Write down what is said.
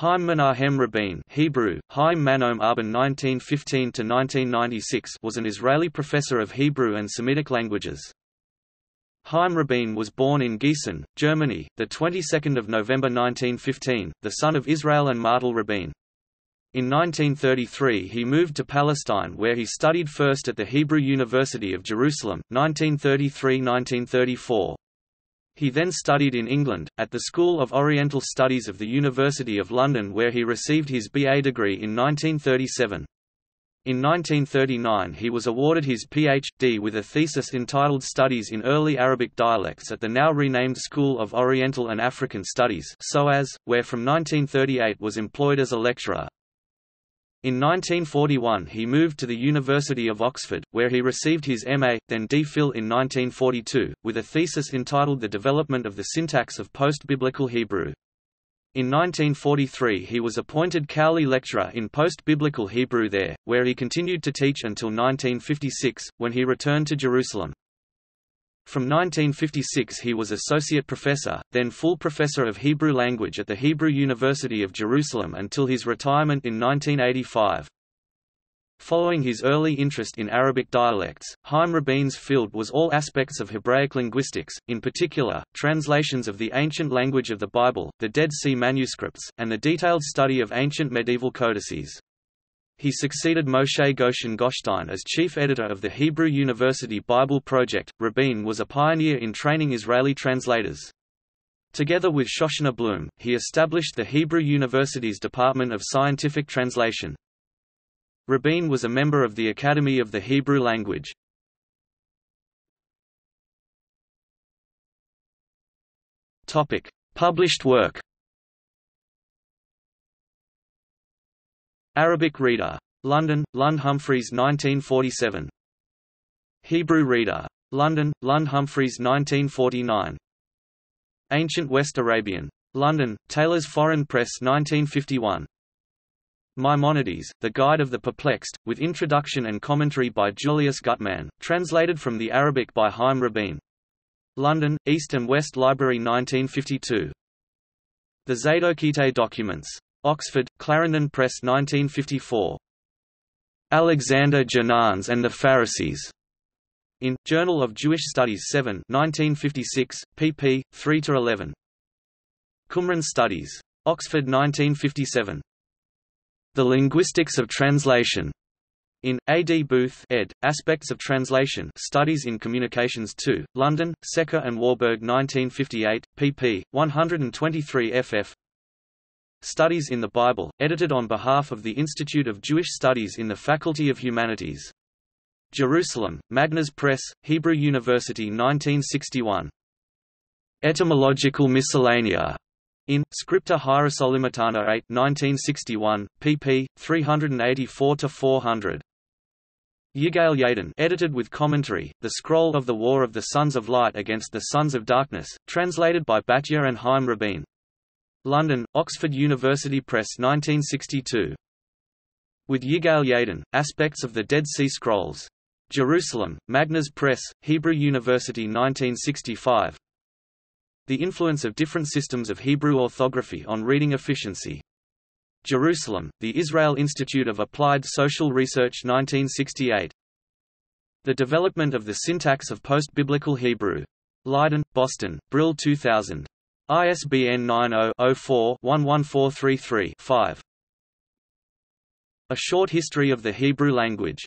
Haim Menahem Rabin Hebrew, Haim Manom Arbin 1915–1996 was an Israeli professor of Hebrew and Semitic languages. Haim Rabin was born in Gießen, Germany, the 22nd of November 1915, the son of Israel and Martel Rabin. In 1933 he moved to Palestine where he studied first at the Hebrew University of Jerusalem, 1933–1934, he then studied in England, at the School of Oriental Studies of the University of London where he received his BA degree in 1937. In 1939 he was awarded his Ph.D. with a thesis entitled Studies in Early Arabic Dialects at the now renamed School of Oriental and African Studies SOAS, where from 1938 was employed as a lecturer. In 1941 he moved to the University of Oxford, where he received his MA, then DPhil in 1942, with a thesis entitled The Development of the Syntax of Post-Biblical Hebrew. In 1943 he was appointed Cowley Lecturer in Post-Biblical Hebrew there, where he continued to teach until 1956, when he returned to Jerusalem. From 1956 he was associate professor, then full professor of Hebrew language at the Hebrew University of Jerusalem until his retirement in 1985. Following his early interest in Arabic dialects, Haim Rabin's field was all aspects of Hebraic linguistics, in particular, translations of the ancient language of the Bible, the Dead Sea manuscripts, and the detailed study of ancient medieval codices. He succeeded Moshe Goshen Goshstein as chief editor of the Hebrew University Bible Project. Rabin was a pioneer in training Israeli translators. Together with Shoshana Bloom, he established the Hebrew University's Department of Scientific Translation. Rabin was a member of the Academy of the Hebrew Language. Topic: Published work. Arabic Reader. London, Lund Humphreys 1947. Hebrew Reader. London, Lund Humphreys 1949. Ancient West Arabian. London, Taylor's Foreign Press 1951. Maimonides, The Guide of the Perplexed, with introduction and commentary by Julius Gutmann, translated from the Arabic by Haim Rabin. London, East and West Library 1952. The Zadokite Documents. Oxford, Clarendon Press 1954. Alexander Janans and the Pharisees. In Journal of Jewish Studies 7 1956, pp. 3–11. Qumran Studies. Oxford 1957. The Linguistics of Translation. In A. D. Booth ed. Aspects of Translation Studies in Communications 2, London, Secker and Warburg 1958, pp. 123 ff. Studies in the Bible, edited on behalf of the Institute of Jewish Studies in the Faculty of Humanities. Jerusalem, Magnus Press, Hebrew University 1961. Etymological Miscellanea in Scripta Hierosolimitana 8 1961, pp. 384-400. Yigael Yadin edited with commentary, The Scroll of the War of the Sons of Light against the Sons of Darkness, translated by Batya and Haim Rabin. London, Oxford University Press 1962. With Yigal Yadin, Aspects of the Dead Sea Scrolls. Jerusalem, Magnus Press, Hebrew University 1965. The Influence of Different Systems of Hebrew Orthography on Reading Efficiency. Jerusalem, the Israel Institute of Applied Social Research 1968. The Development of the Syntax of Post-Biblical Hebrew. Leiden, Boston, Brill 2000. ISBN 90-04-11433-5. A Short History of the Hebrew Language